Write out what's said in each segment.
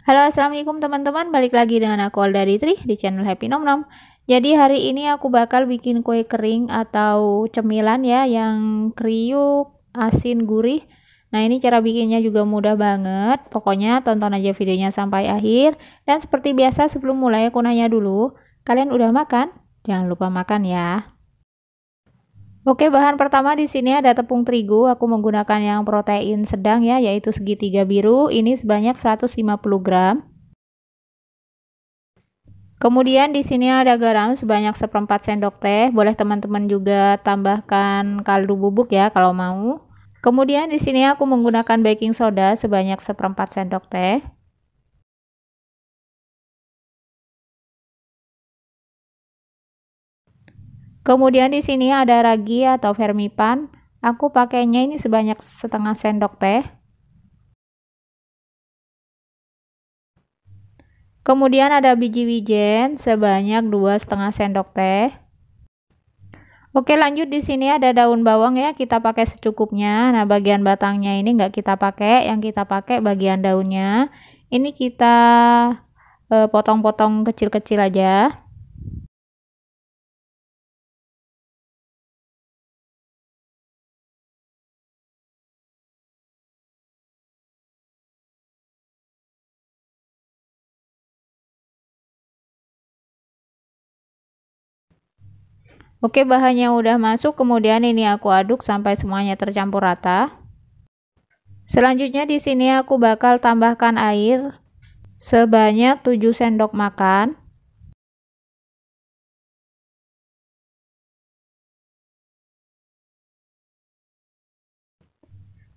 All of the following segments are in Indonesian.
Halo assalamualaikum teman-teman balik lagi dengan aku Alda Ritri di channel Happy Nom Nom jadi hari ini aku bakal bikin kue kering atau cemilan ya yang kriuk asin gurih Nah ini cara bikinnya juga mudah banget Pokoknya tonton aja videonya sampai akhir Dan seperti biasa sebelum mulai aku nanya dulu Kalian udah makan? Jangan lupa makan ya Oke, bahan pertama di sini ada tepung terigu. Aku menggunakan yang protein sedang ya, yaitu segitiga biru. Ini sebanyak 150 gram. Kemudian di sini ada garam sebanyak seperempat sendok teh. Boleh teman-teman juga tambahkan kaldu bubuk ya kalau mau. Kemudian di sini aku menggunakan baking soda sebanyak seperempat sendok teh. Kemudian di sini ada ragi atau vermipan. Aku pakainya ini sebanyak setengah sendok teh. Kemudian ada biji wijen sebanyak dua setengah sendok teh. Oke lanjut di sini ada daun bawang ya kita pakai secukupnya. Nah bagian batangnya ini nggak kita pakai, yang kita pakai bagian daunnya. Ini kita eh, potong-potong eh, kecil-kecil aja. Oke, bahannya udah masuk, kemudian ini aku aduk sampai semuanya tercampur rata. Selanjutnya di sini aku bakal tambahkan air sebanyak 7 sendok makan.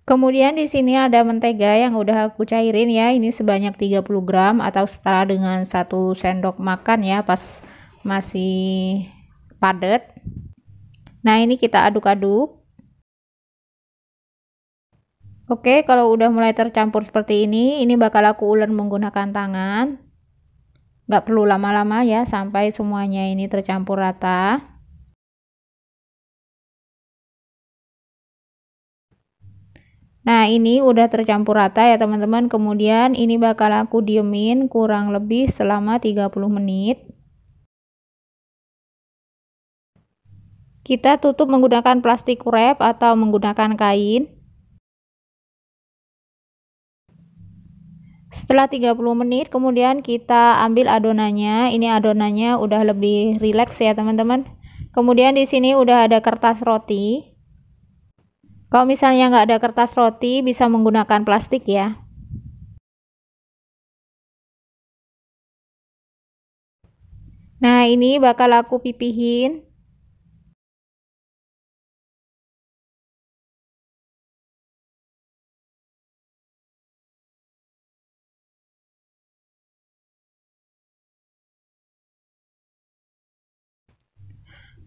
Kemudian di sini ada mentega yang udah aku cairin ya, ini sebanyak 30 gram atau setara dengan 1 sendok makan ya pas masih padat. Nah, ini kita aduk-aduk. Oke, kalau udah mulai tercampur seperti ini, ini bakal aku ulen menggunakan tangan. Gak perlu lama-lama ya, sampai semuanya ini tercampur rata. Nah, ini udah tercampur rata ya teman-teman. Kemudian ini bakal aku diemin kurang lebih selama 30 menit. Kita tutup menggunakan plastik wrap atau menggunakan kain. Setelah 30 menit kemudian kita ambil adonannya. Ini adonannya udah lebih rileks ya, teman-teman. Kemudian di sini udah ada kertas roti. Kalau misalnya nggak ada kertas roti, bisa menggunakan plastik ya. Nah, ini bakal aku pipihin.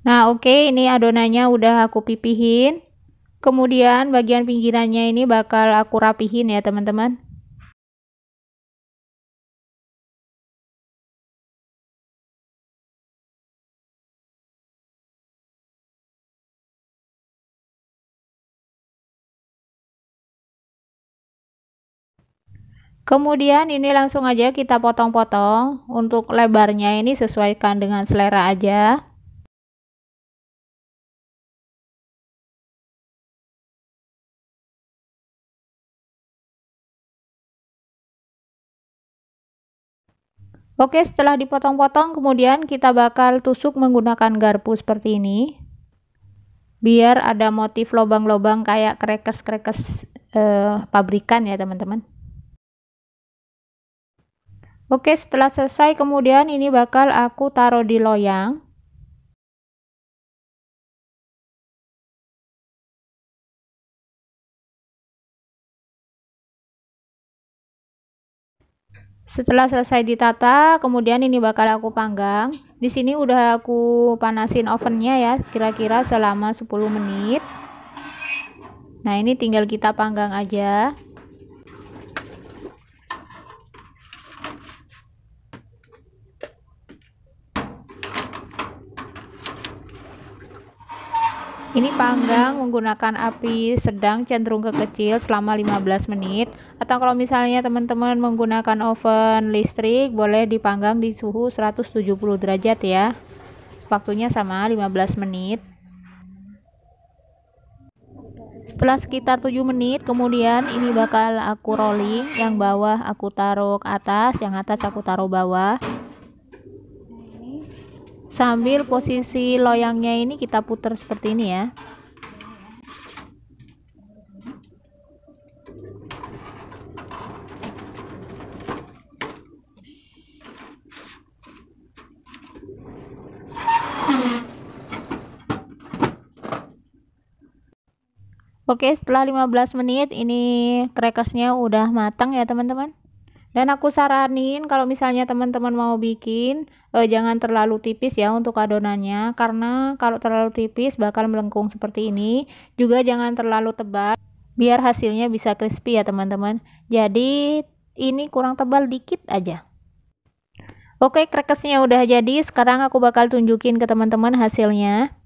Nah oke okay, ini adonannya udah aku pipihin. Kemudian bagian pinggirannya ini bakal aku rapihin ya teman-teman. Kemudian ini langsung aja kita potong-potong. Untuk lebarnya ini sesuaikan dengan selera aja. Oke, setelah dipotong-potong, kemudian kita bakal tusuk menggunakan garpu seperti ini. Biar ada motif lobang-lobang kayak krekes-krekes eh, pabrikan ya, teman-teman. Oke, setelah selesai, kemudian ini bakal aku taruh di loyang. Setelah selesai ditata, kemudian ini bakal aku panggang. Di sini udah aku panasin ovennya ya, kira-kira selama 10 menit. Nah, ini tinggal kita panggang aja. Ini panggang menggunakan api sedang cenderung ke kecil selama 15 menit atau kalau misalnya teman-teman menggunakan oven listrik boleh dipanggang di suhu 170 derajat ya. Waktunya sama 15 menit. Setelah sekitar 7 menit, kemudian ini bakal aku rolling, yang bawah aku taruh ke atas, yang atas aku taruh bawah sambil posisi loyangnya ini kita putar seperti ini ya Oke setelah 15 menit ini crackersnya udah matang ya teman-teman dan aku saranin kalau misalnya teman-teman mau bikin eh, jangan terlalu tipis ya untuk adonannya karena kalau terlalu tipis bakal melengkung seperti ini. Juga jangan terlalu tebal biar hasilnya bisa crispy ya teman-teman. Jadi ini kurang tebal dikit aja. Oke, krekesnya udah jadi. Sekarang aku bakal tunjukin ke teman-teman hasilnya.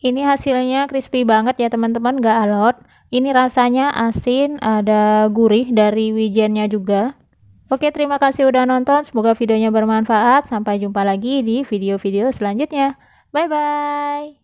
Ini hasilnya crispy banget ya teman-teman, gak alot. Ini rasanya asin, ada gurih dari wijennya juga. Oke, terima kasih udah nonton. Semoga videonya bermanfaat. Sampai jumpa lagi di video-video selanjutnya. Bye-bye.